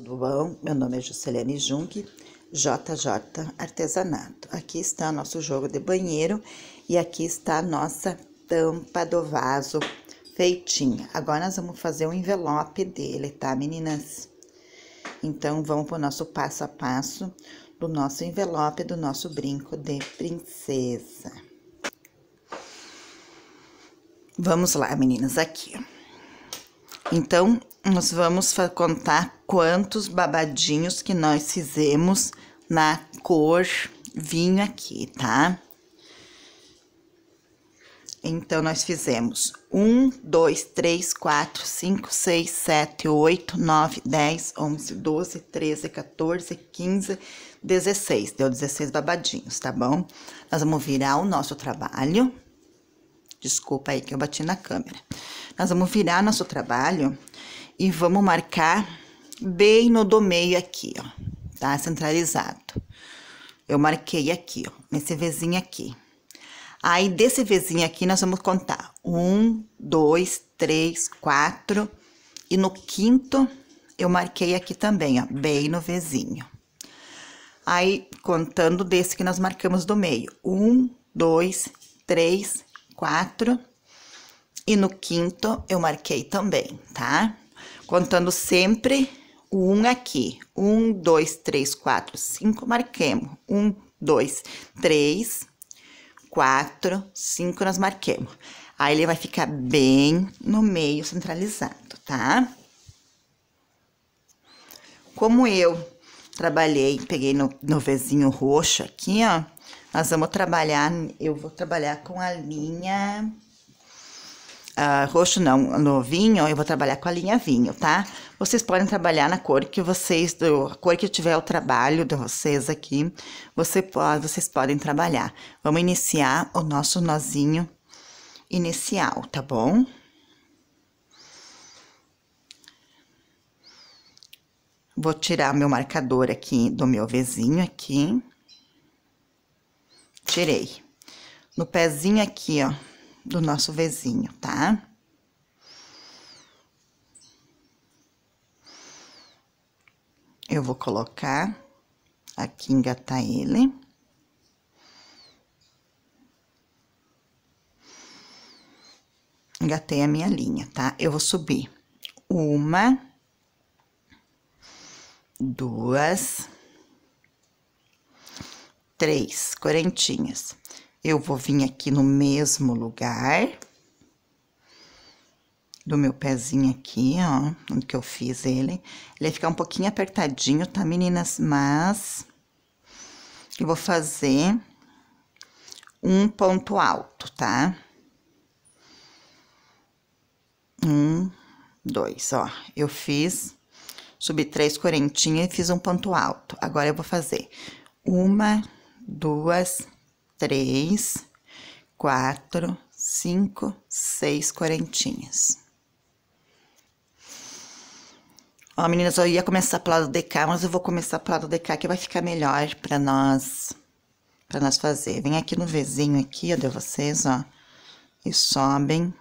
Tudo bom? Meu nome é Juscelene Junk, JJ Artesanato. Aqui está nosso jogo de banheiro e aqui está a nossa tampa do vaso feitinha. Agora nós vamos fazer o um envelope dele, tá, meninas? Então, vamos para o nosso passo a passo do nosso envelope do nosso brinco de princesa. Vamos lá, meninas, aqui, Então, nós vamos contar quantos babadinhos que nós fizemos na cor vinho aqui, tá? Então, nós fizemos 1, 2, 3, 4, 5, 6, 7, 8, 9, 10, 11, 12, 13, 14, 15, 16. Deu 16 babadinhos, tá bom? Nós vamos virar o nosso trabalho. Desculpa aí que eu bati na câmera. Nós vamos virar nosso trabalho e vamos marcar bem no do meio aqui, ó, tá? Centralizado. Eu marquei aqui, ó, nesse Vzinho aqui. Aí, desse Vzinho aqui, nós vamos contar. Um, dois, três, quatro. E no quinto, eu marquei aqui também, ó, bem no Vzinho. Aí, contando desse que nós marcamos do meio. Um, dois, três, quatro. E no quinto, eu marquei também, tá? contando sempre o 1 um aqui. 1, 2, 3, 4, 5, marquemos. 1, 2, 3, 4, 5, nós marquemos. Aí ele vai ficar bem no meio, centralizado, tá? Como eu trabalhei, peguei no, no vizinho roxo aqui, ó. Nós vamos trabalhar, eu vou trabalhar com a linha uh, roxo não, no vinho, eu vou trabalhar com a linha vinho, tá? Vocês podem trabalhar na cor que vocês, do, a cor que tiver o trabalho de vocês aqui, você, vocês podem trabalhar. Vamos iniciar o nosso nozinho inicial, tá bom? Vou tirar meu marcador aqui do meu vizinho aqui. Tirei. No pezinho aqui, ó, do nosso vizinho, tá? Eu vou colocar aqui, engatar ele. Engatei a minha linha, tá? Eu vou subir uma, duas, três correntinhas. Eu vou vir aqui no mesmo lugar do meu pezinho aqui, ó, onde que eu fiz ele. Ele vai ficar um pouquinho apertadinho, tá, meninas? Mas eu vou fazer um ponto alto, tá? Um, dois, ó. Eu fiz, subi três correntinhas e fiz um ponto alto. Agora, eu vou fazer uma, duas, três três, quatro, cinco, seis correntinhas. Ó, meninas, eu ia começar pelo lado de cá, mas eu vou começar pelo lado de cá, que vai ficar melhor para nós, para nós fazer. Vem aqui no vizinho aqui, eu vocês, ó, e sobem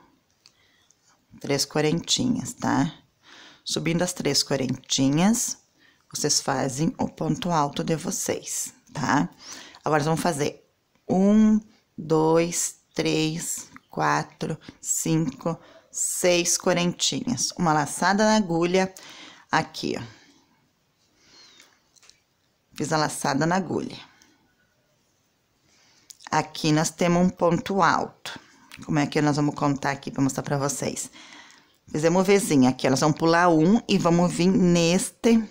três correntinhas, tá? Subindo as três correntinhas, vocês fazem o ponto alto de vocês, tá? Agora, vamos fazer um, dois, três, quatro, cinco, seis correntinhas. Uma laçada na agulha, aqui, ó. Fiz a laçada na agulha. Aqui nós temos um ponto alto. Como é que nós vamos contar aqui para mostrar para vocês? Fizemos um aqui, elas vão pular um e vamos vir neste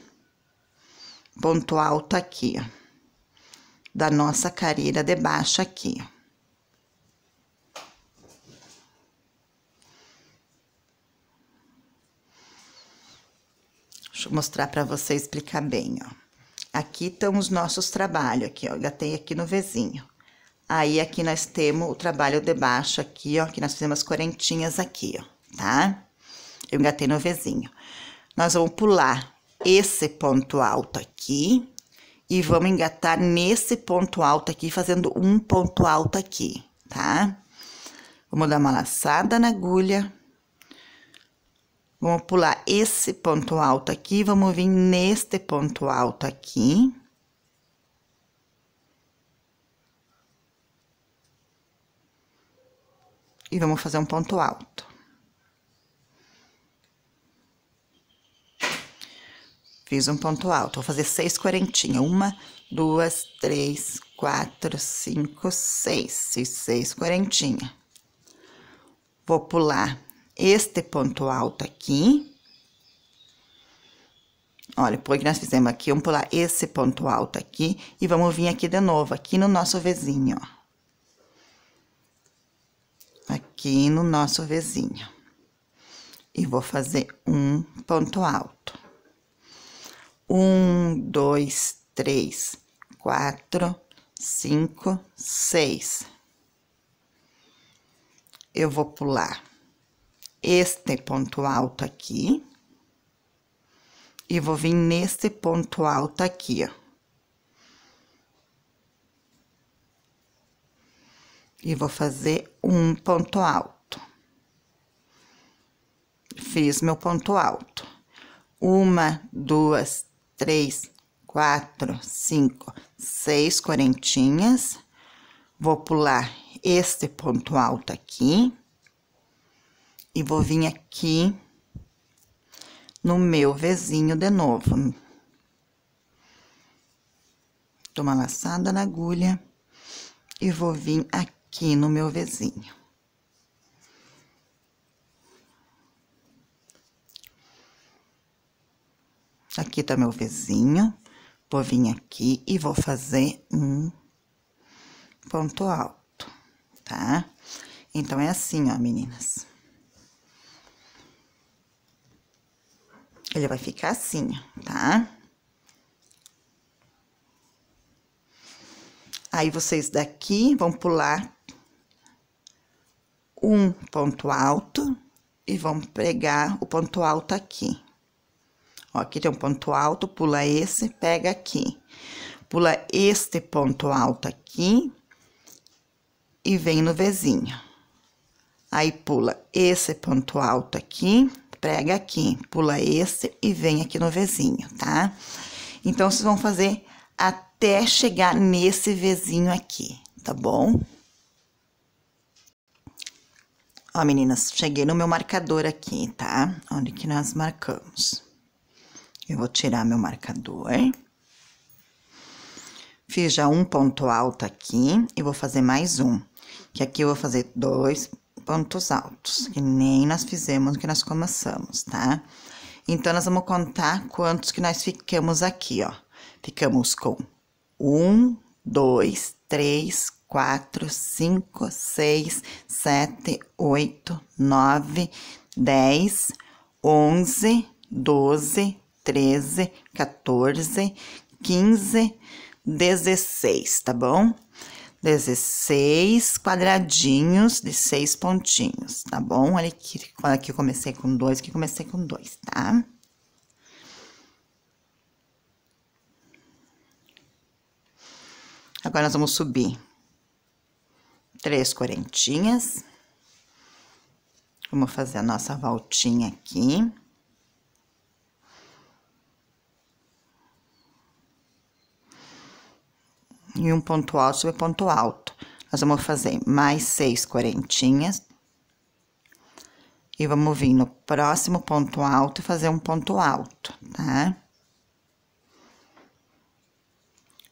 ponto alto aqui, ó da nossa careira de baixo aqui, ó. Deixa eu mostrar para você explicar bem, ó. Aqui estão os nossos trabalhos aqui, ó. Já tem aqui no vizinho. Aí, aqui nós temos o trabalho de baixo aqui, ó, que nós fizemos as correntinhas aqui, ó, tá? Eu engatei no vizinho. Nós vamos pular esse ponto alto aqui, e vamos engatar nesse ponto alto aqui, fazendo um ponto alto aqui, tá? Vamos dar uma laçada na agulha. Vamos pular esse ponto alto aqui, vamos vir neste ponto alto aqui. E vamos fazer um ponto alto. Fiz um ponto alto. Vou fazer seis correntinhas. Uma, duas, três, quatro, cinco, seis. Fiz seis correntinhas. Vou pular este ponto alto aqui. Olha, porque nós fizemos aqui, vamos pular esse ponto alto aqui e vamos vir aqui de novo, aqui no nosso vizinho, ó. Aqui no nosso vizinho. E vou fazer um ponto alto. Um, dois, três, quatro, cinco, seis. Eu vou pular este ponto alto aqui. E vou vir neste ponto alto aqui, ó. E vou fazer um ponto alto. Fiz meu ponto alto. Uma, duas, três, quatro, cinco, seis correntinhas. Vou pular este ponto alto aqui. E vou vir aqui no meu vizinho de novo. Toma uma laçada na agulha e vou vir aqui no meu vizinho. Aqui tá meu vizinho. Vou vir aqui e vou fazer um ponto alto, tá? Então, é assim, ó, meninas. Ele vai ficar assim, tá? Aí, vocês daqui vão pular um ponto alto e vão pregar o ponto alto aqui. Ó, aqui tem um ponto alto, pula esse, pega aqui. Pula este ponto alto aqui e vem no vizinho. Aí, pula esse ponto alto aqui, prega aqui, pula esse e vem aqui no vizinho, tá? Então, vocês vão fazer até chegar nesse vizinho aqui, tá bom? Ó, meninas, cheguei no meu marcador aqui, tá? Onde que nós marcamos. Eu vou tirar meu marcador. Fiz já um ponto alto aqui e vou fazer mais um. Que aqui eu vou fazer dois pontos altos, que nem nós fizemos que nós começamos, tá? Então, nós vamos contar quantos que nós ficamos aqui, ó. Ficamos com um, dois, três, quatro, cinco, seis, sete, oito, nove, dez, onze, doze, 13, 14, 15, 16, tá bom? 16 quadradinhos de seis pontinhos, tá bom? Olha aqui, aqui eu comecei com dois, aqui comecei com dois, tá? Agora, nós vamos subir três correntinhas. Vamos fazer a nossa voltinha aqui. em um ponto alto sobre ponto alto. Nós vamos fazer mais seis correntinhas. E vamos vir no próximo ponto alto e fazer um ponto alto, tá?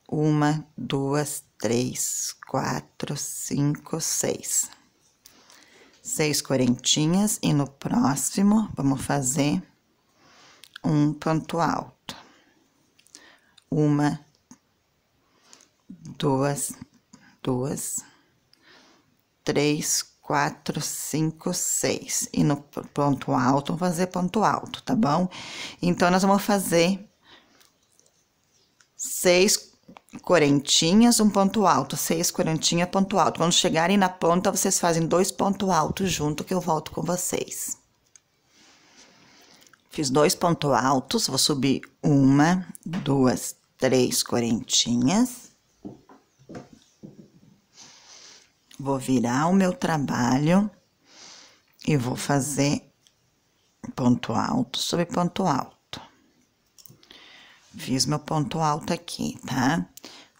Uma, duas, três, quatro, cinco, seis. Seis correntinhas e no próximo vamos fazer um ponto alto. Uma, duas, duas, três, quatro, cinco, seis. E no ponto alto, vamos fazer ponto alto, tá bom? Então, nós vamos fazer seis correntinhas, um ponto alto, seis correntinhas, ponto alto. Quando chegarem na ponta, vocês fazem dois ponto altos junto que eu volto com vocês. Fiz dois ponto altos, vou subir uma, duas, três correntinhas. vou virar o meu trabalho e vou fazer ponto alto sobre ponto alto. Fiz meu ponto alto aqui, tá?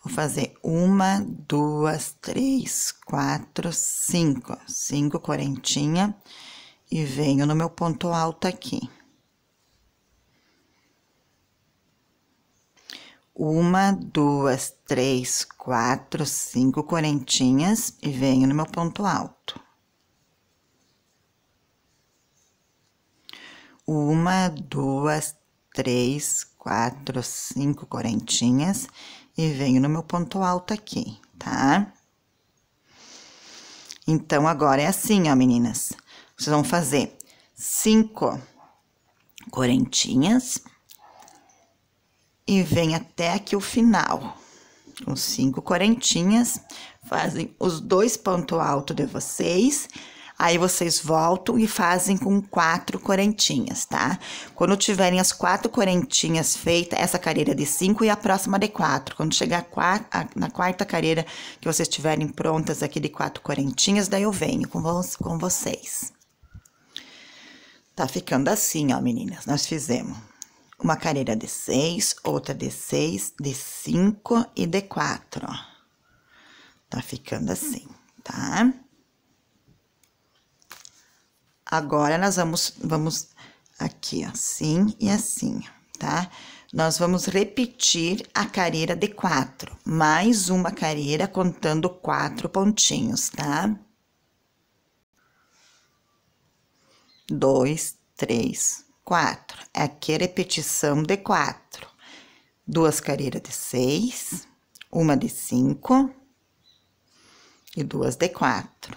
Vou fazer uma, duas, três, quatro, cinco. Cinco correntinha e venho no meu ponto alto aqui. uma, duas, três, quatro, cinco correntinhas e venho no meu ponto alto. Uma, duas, três, quatro, cinco correntinhas e venho no meu ponto alto aqui, tá? Então, agora é assim, ó, meninas. Vocês vão fazer cinco correntinhas e vem até aqui o final. Com cinco correntinhas, fazem os dois pontos altos de vocês. Aí vocês voltam e fazem com quatro correntinhas, tá? Quando tiverem as quatro correntinhas feitas, essa carreira de cinco e a próxima de quatro. Quando chegar quarta, a, na quarta carreira que vocês tiverem prontas aqui de quatro correntinhas, daí eu venho com, vos, com vocês. Tá ficando assim, ó, meninas. Nós fizemos. Uma carreira de 6, outra de 6, de 5 e de 4, Tá ficando assim, tá? Agora, nós vamos, vamos aqui, assim e assim, tá? Nós vamos repetir a carreira de 4, mais uma carreira contando quatro pontinhos, tá? Dois, três, quatro. Aqui é repetição de quatro. Duas carreiras de seis, uma de cinco e duas de quatro.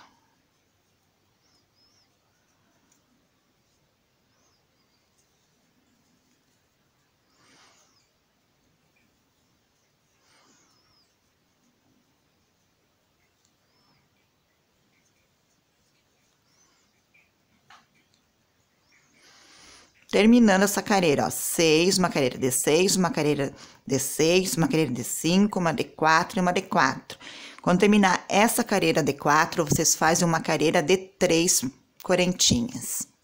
Terminando essa carreira, ó, 6, uma carreira de 6, uma carreira de 6, uma carreira de 5, uma de 4 e uma de 4. Quando terminar essa carreira de 4, vocês fazem uma carreira de 3 correntinhas.